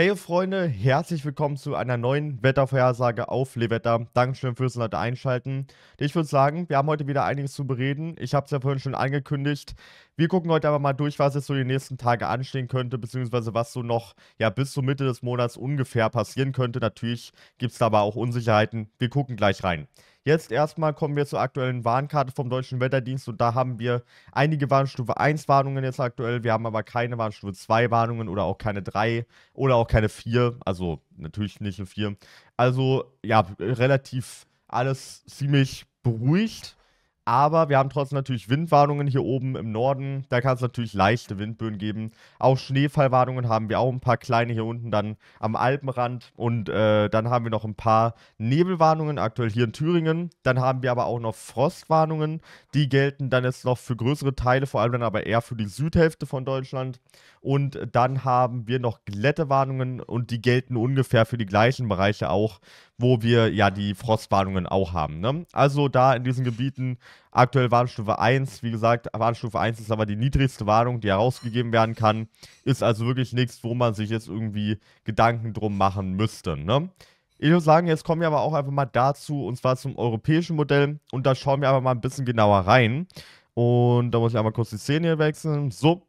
Hey Freunde, herzlich willkommen zu einer neuen Wettervorhersage auf Lewetter. Dankeschön fürs Leute einschalten. Ich würde sagen, wir haben heute wieder einiges zu bereden. Ich habe es ja vorhin schon angekündigt. Wir gucken heute aber mal durch, was jetzt so die nächsten Tage anstehen könnte, beziehungsweise was so noch ja bis zur Mitte des Monats ungefähr passieren könnte. Natürlich gibt es da aber auch Unsicherheiten. Wir gucken gleich rein. Jetzt erstmal kommen wir zur aktuellen Warnkarte vom Deutschen Wetterdienst und da haben wir einige Warnstufe 1 Warnungen jetzt aktuell. Wir haben aber keine Warnstufe 2 Warnungen oder auch keine 3 oder auch keine 4. Also natürlich nicht eine 4. Also ja, relativ alles ziemlich beruhigt aber wir haben trotzdem natürlich Windwarnungen hier oben im Norden. Da kann es natürlich leichte Windböen geben. Auch Schneefallwarnungen haben wir auch ein paar kleine hier unten dann am Alpenrand. Und äh, dann haben wir noch ein paar Nebelwarnungen aktuell hier in Thüringen. Dann haben wir aber auch noch Frostwarnungen. Die gelten dann jetzt noch für größere Teile, vor allem dann aber eher für die Südhälfte von Deutschland. Und dann haben wir noch Glättewarnungen und die gelten ungefähr für die gleichen Bereiche auch, wo wir ja die Frostwarnungen auch haben. Ne? Also da in diesen Gebieten aktuell Warnstufe 1. Wie gesagt, Warnstufe 1 ist aber die niedrigste Warnung, die herausgegeben werden kann. Ist also wirklich nichts, wo man sich jetzt irgendwie Gedanken drum machen müsste. Ne? Ich würde sagen, jetzt kommen wir aber auch einfach mal dazu, und zwar zum europäischen Modell. Und da schauen wir aber mal ein bisschen genauer rein. Und da muss ich einmal kurz die Szene wechseln. So,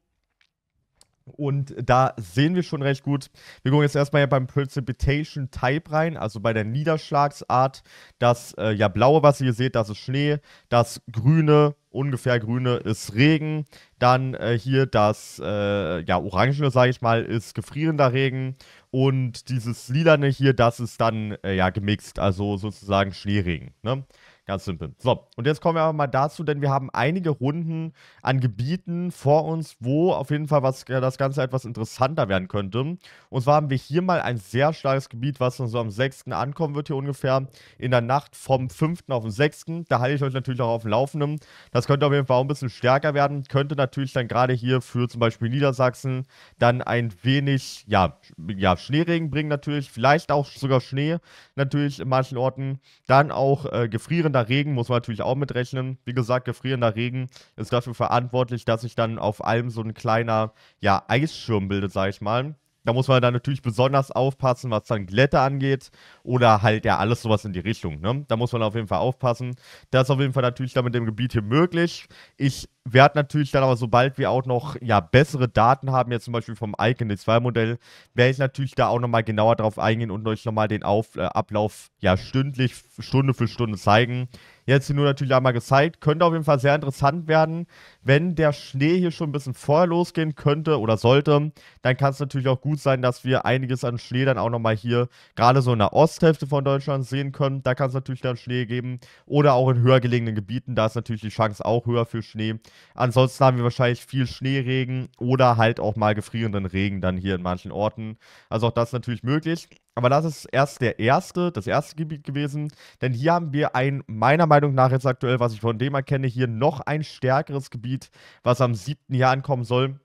und da sehen wir schon recht gut. Wir gucken jetzt erstmal ja beim Precipitation Type rein, also bei der Niederschlagsart. Das äh, ja blaue, was ihr hier seht, das ist Schnee. Das grüne, ungefähr grüne, ist Regen. Dann äh, hier das äh, ja orangene, sage ich mal, ist gefrierender Regen. Und dieses lilane hier, das ist dann äh, ja gemixt, also sozusagen Schneeregen. Ne? Ganz simpel. So, und jetzt kommen wir aber mal dazu, denn wir haben einige Runden an Gebieten vor uns, wo auf jeden Fall was, äh, das Ganze etwas interessanter werden könnte. Und zwar haben wir hier mal ein sehr starkes Gebiet, was dann so am 6. ankommen wird, hier ungefähr in der Nacht vom 5. auf den 6. Da halte ich euch natürlich auch auf dem Laufenden. Das könnte auf jeden Fall auch ein bisschen stärker werden. Könnte natürlich dann gerade hier für zum Beispiel Niedersachsen dann ein wenig, ja, ja Schneeregen bringen natürlich. Vielleicht auch sogar Schnee natürlich in manchen Orten. Dann auch äh, gefrieren gefrorender Regen muss man natürlich auch mitrechnen. Wie gesagt, gefrierender Regen ist dafür verantwortlich, dass sich dann auf allem so ein kleiner ja, Eisschirm bildet, sag ich mal. Da muss man dann natürlich besonders aufpassen, was dann Glätte angeht oder halt ja alles sowas in die Richtung. Ne? Da muss man auf jeden Fall aufpassen. Das ist auf jeden Fall natürlich dann mit dem Gebiet hier möglich. Ich werde natürlich dann aber, sobald wir auch noch ja, bessere Daten haben, jetzt zum Beispiel vom Icon D2 Modell, werde ich natürlich da auch nochmal genauer drauf eingehen und euch nochmal den auf, äh, Ablauf ja stündlich, Stunde für Stunde zeigen. Jetzt hier nur natürlich einmal gezeigt. Könnte auf jeden Fall sehr interessant werden. Wenn der Schnee hier schon ein bisschen vorher losgehen könnte oder sollte, dann kann es natürlich auch gut sein, dass wir einiges an Schnee dann auch nochmal hier, gerade so in der Osthälfte von Deutschland, sehen können. Da kann es natürlich dann Schnee geben. Oder auch in höher gelegenen Gebieten, da ist natürlich die Chance auch höher für Schnee. Ansonsten haben wir wahrscheinlich viel Schneeregen oder halt auch mal gefrierenden Regen dann hier in manchen Orten. Also auch das ist natürlich möglich. Aber das ist erst der erste, das erste Gebiet gewesen. Denn hier haben wir ein, meiner Meinung nach jetzt aktuell, was ich von dem erkenne, hier noch ein stärkeres Gebiet, was am 7. Jahr ankommen soll.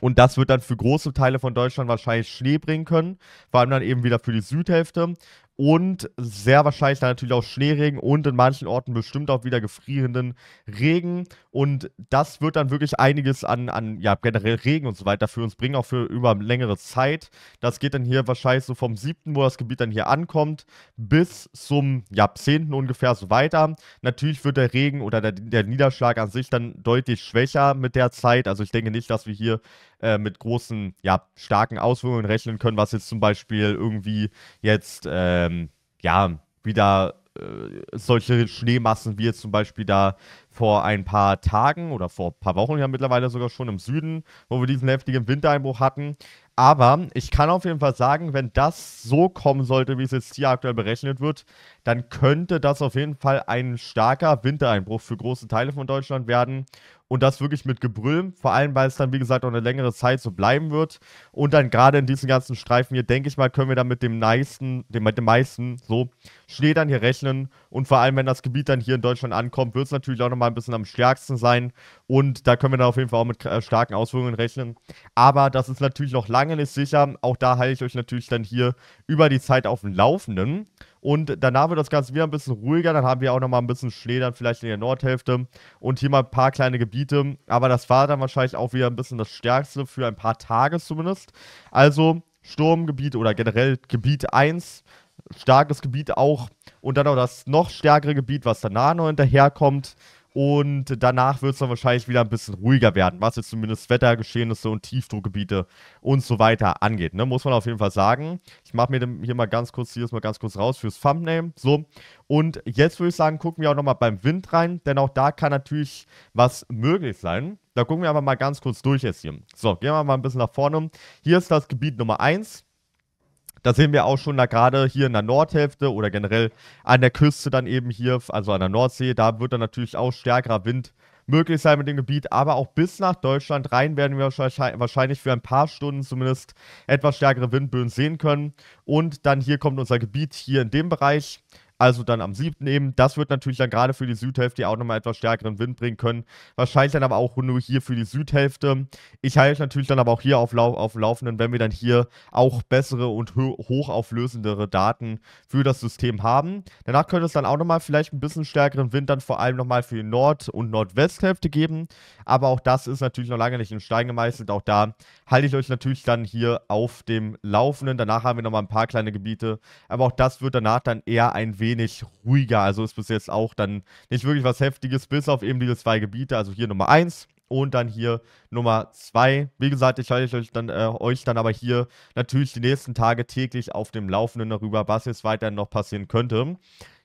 Und das wird dann für große Teile von Deutschland wahrscheinlich Schnee bringen können. Vor allem dann eben wieder für die Südhälfte und sehr wahrscheinlich dann natürlich auch Schneeregen und in manchen Orten bestimmt auch wieder gefrierenden Regen. Und das wird dann wirklich einiges an, an ja, generell Regen und so weiter für uns bringen, auch für über längere Zeit. Das geht dann hier wahrscheinlich so vom 7., wo das Gebiet dann hier ankommt, bis zum ja, 10. ungefähr so weiter. Natürlich wird der Regen oder der, der Niederschlag an sich dann deutlich schwächer mit der Zeit. Also ich denke nicht, dass wir hier äh, mit großen, ja, starken Auswirkungen rechnen können, was jetzt zum Beispiel irgendwie jetzt. Äh, ähm, ja, wieder äh, solche Schneemassen wie jetzt zum Beispiel da vor ein paar Tagen oder vor ein paar Wochen ja mittlerweile sogar schon im Süden, wo wir diesen heftigen Wintereinbruch hatten. Aber ich kann auf jeden Fall sagen, wenn das so kommen sollte, wie es jetzt hier aktuell berechnet wird, dann könnte das auf jeden Fall ein starker Wintereinbruch für große Teile von Deutschland werden. Und das wirklich mit Gebrüll, vor allem weil es dann, wie gesagt, auch eine längere Zeit so bleiben wird. Und dann gerade in diesen ganzen Streifen hier, denke ich mal, können wir dann mit dem meisten, dem, mit dem meisten so Schnee dann hier rechnen. Und vor allem, wenn das Gebiet dann hier in Deutschland ankommt, wird es natürlich auch nochmal mal ein bisschen am stärksten sein. Und da können wir dann auf jeden Fall auch mit äh, starken Auswirkungen rechnen. Aber das ist natürlich noch lange nicht sicher. Auch da halte ich euch natürlich dann hier über die Zeit auf dem Laufenden. Und danach wird das Ganze wieder ein bisschen ruhiger. Dann haben wir auch noch mal ein bisschen Schnee dann vielleicht in der Nordhälfte. Und hier mal ein paar kleine Gebiete. Aber das war dann wahrscheinlich auch wieder ein bisschen das Stärkste für ein paar Tage zumindest. Also Sturmgebiet oder generell Gebiet 1 starkes Gebiet auch. Und dann auch das noch stärkere Gebiet, was danach noch hinterherkommt. Und danach wird es dann wahrscheinlich wieder ein bisschen ruhiger werden, was jetzt zumindest Wettergeschehnisse und Tiefdruckgebiete und so weiter angeht. Ne? Muss man auf jeden Fall sagen. Ich mache mir hier mal ganz kurz, hier ist mal ganz kurz raus fürs Thumbnail. So. Und jetzt würde ich sagen, gucken wir auch nochmal beim Wind rein, denn auch da kann natürlich was möglich sein. Da gucken wir aber mal ganz kurz durch jetzt hier. So, gehen wir mal ein bisschen nach vorne. Hier ist das Gebiet Nummer 1. Da sehen wir auch schon, da gerade hier in der Nordhälfte oder generell an der Küste dann eben hier, also an der Nordsee, da wird dann natürlich auch stärkerer Wind möglich sein mit dem Gebiet, aber auch bis nach Deutschland rein werden wir wahrscheinlich für ein paar Stunden zumindest etwas stärkere Windböen sehen können. Und dann hier kommt unser Gebiet hier in dem Bereich also dann am 7. eben. Das wird natürlich dann gerade für die Südhälfte auch nochmal etwas stärkeren Wind bringen können. Wahrscheinlich dann aber auch nur hier für die Südhälfte. Ich halte natürlich dann aber auch hier auf, Lau auf Laufenden, wenn wir dann hier auch bessere und ho hochauflösendere Daten für das System haben. Danach könnte es dann auch nochmal vielleicht ein bisschen stärkeren Wind dann vor allem nochmal für die Nord- und Nordwesthälfte geben. Aber auch das ist natürlich noch lange nicht in Stein gemeißelt. Auch da halte ich euch natürlich dann hier auf dem Laufenden. Danach haben wir nochmal ein paar kleine Gebiete. Aber auch das wird danach dann eher ein wenig wenig ruhiger. Also ist bis jetzt auch dann nicht wirklich was Heftiges, bis auf eben diese zwei Gebiete. Also hier Nummer 1 und dann hier Nummer 2. Wie gesagt, ich halte euch dann, äh, euch dann aber hier natürlich die nächsten Tage täglich auf dem Laufenden darüber, was jetzt weiterhin noch passieren könnte.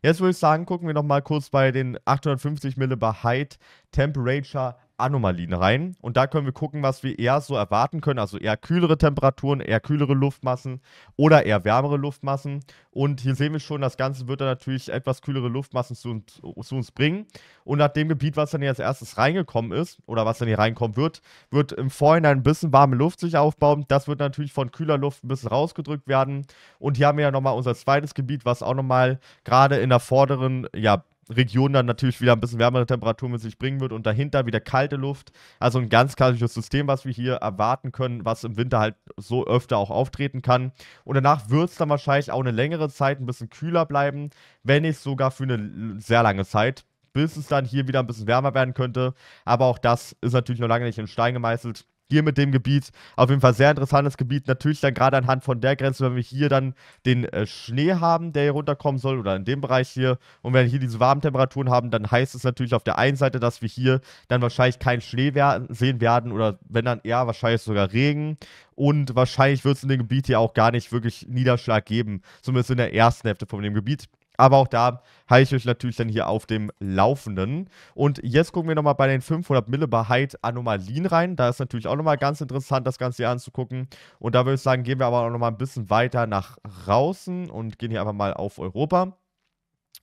Jetzt würde ich sagen, gucken wir nochmal kurz bei den 850 Millibar Height Temperature Anomalien rein. Und da können wir gucken, was wir eher so erwarten können. Also eher kühlere Temperaturen, eher kühlere Luftmassen oder eher wärmere Luftmassen. Und hier sehen wir schon, das Ganze wird dann natürlich etwas kühlere Luftmassen zu uns, zu uns bringen. Und nach dem Gebiet, was dann hier als erstes reingekommen ist oder was dann hier reinkommen wird, wird im Vorhinein ein bisschen warme Luft sich aufbauen. Das wird natürlich von kühler Luft ein bisschen rausgedrückt werden. Und hier haben wir ja nochmal unser zweites Gebiet, was auch nochmal gerade in der vorderen, ja, Region dann natürlich wieder ein bisschen wärmere Temperaturen mit sich bringen wird und dahinter wieder kalte Luft. Also ein ganz klassisches System, was wir hier erwarten können, was im Winter halt so öfter auch auftreten kann. Und danach wird es dann wahrscheinlich auch eine längere Zeit ein bisschen kühler bleiben, wenn nicht sogar für eine sehr lange Zeit, bis es dann hier wieder ein bisschen wärmer werden könnte. Aber auch das ist natürlich noch lange nicht in Stein gemeißelt hier mit dem Gebiet. Auf jeden Fall sehr interessantes Gebiet. Natürlich dann gerade anhand von der Grenze, wenn wir hier dann den äh, Schnee haben, der hier runterkommen soll oder in dem Bereich hier. Und wenn wir hier diese warmen Temperaturen haben, dann heißt es natürlich auf der einen Seite, dass wir hier dann wahrscheinlich keinen Schnee werden, sehen werden oder wenn dann eher wahrscheinlich sogar Regen. Und wahrscheinlich wird es in dem Gebiet hier auch gar nicht wirklich Niederschlag geben. Zumindest in der ersten Hälfte von dem Gebiet. Aber auch da halte ich euch natürlich dann hier auf dem Laufenden. Und jetzt gucken wir nochmal bei den 500 Millibar Height Anomalien rein. Da ist natürlich auch nochmal ganz interessant, das Ganze hier anzugucken. Und da würde ich sagen, gehen wir aber auch nochmal ein bisschen weiter nach draußen und gehen hier einfach mal auf Europa.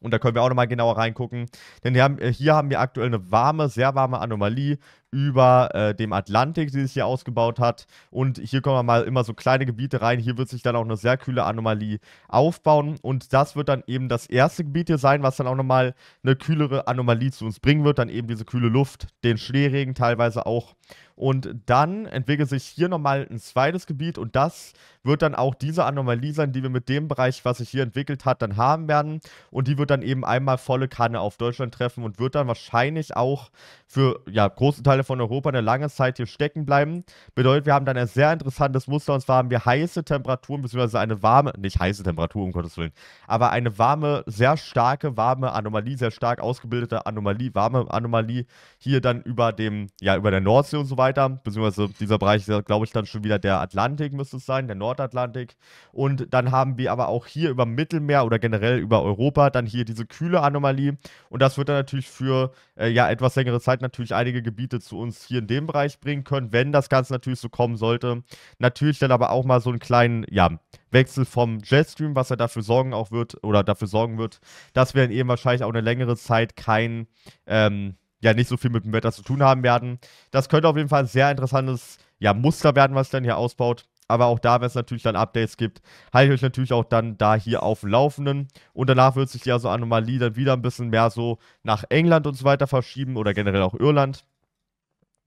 Und da können wir auch nochmal genauer reingucken. Denn haben, äh, hier haben wir aktuell eine warme, sehr warme Anomalie über äh, dem Atlantik, die sich hier ausgebaut hat. Und hier kommen wir mal immer so kleine Gebiete rein. Hier wird sich dann auch eine sehr kühle Anomalie aufbauen. Und das wird dann eben das erste Gebiet hier sein, was dann auch nochmal eine kühlere Anomalie zu uns bringen wird. Dann eben diese kühle Luft, den Schneeregen teilweise auch. Und dann entwickelt sich hier nochmal ein zweites Gebiet und das wird dann auch diese Anomalie sein, die wir mit dem Bereich, was sich hier entwickelt hat, dann haben werden. Und die wird dann eben einmal volle Kanne auf Deutschland treffen und wird dann wahrscheinlich auch für ja, großen Teile Teile von Europa eine lange Zeit hier stecken bleiben. Bedeutet, wir haben dann ein sehr interessantes Muster und zwar haben wir heiße Temperaturen, beziehungsweise eine warme, nicht heiße Temperatur, um Gottes Willen, aber eine warme, sehr starke, warme Anomalie, sehr stark ausgebildete Anomalie, warme Anomalie hier dann über dem, ja, über der Nordsee und so weiter, beziehungsweise dieser Bereich ist, ja, glaube ich, dann schon wieder der Atlantik, müsste es sein, der Nordatlantik. Und dann haben wir aber auch hier über Mittelmeer oder generell über Europa dann hier diese kühle Anomalie und das wird dann natürlich für, äh, ja, etwas längere Zeit natürlich einige Gebiete zu zu uns hier in dem Bereich bringen können, wenn das Ganze natürlich so kommen sollte. Natürlich dann aber auch mal so einen kleinen, ja, Wechsel vom Jetstream, was er dafür sorgen auch wird oder dafür sorgen wird, dass wir dann eben wahrscheinlich auch eine längere Zeit kein, ähm, ja, nicht so viel mit dem Wetter zu tun haben werden. Das könnte auf jeden Fall ein sehr interessantes, ja, Muster werden, was dann hier ausbaut. Aber auch da, wenn es natürlich dann Updates gibt, halte ich euch natürlich auch dann da hier auf dem Laufenden. Und danach wird sich ja so Anomalie dann wieder ein bisschen mehr so nach England und so weiter verschieben oder generell auch Irland.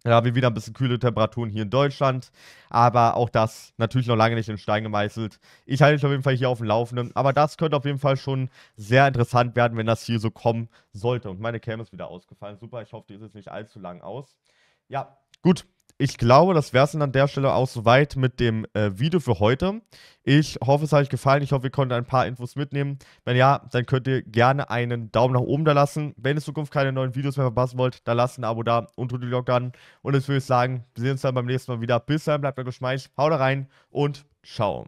Ja, haben wir wieder ein bisschen kühle Temperaturen hier in Deutschland. Aber auch das natürlich noch lange nicht in Stein gemeißelt. Ich halte mich auf jeden Fall hier auf dem Laufenden. Aber das könnte auf jeden Fall schon sehr interessant werden, wenn das hier so kommen sollte. Und meine Cam ist wieder ausgefallen. Super, ich hoffe, die ist jetzt nicht allzu lang aus. Ja, gut ich glaube, das wäre es dann an der Stelle auch soweit mit dem äh, Video für heute. Ich hoffe, es hat euch gefallen. Ich hoffe, ihr konntet ein paar Infos mitnehmen. Wenn ja, dann könnt ihr gerne einen Daumen nach oben da lassen. Wenn ihr in Zukunft keine neuen Videos mehr verpassen wollt, dann lasst ein Abo da und tut die Glocke an. Und jetzt würde ich sagen, wir sehen uns dann beim nächsten Mal wieder. Bis dahin, bleibt euch geschmeichelt, haut rein und ciao.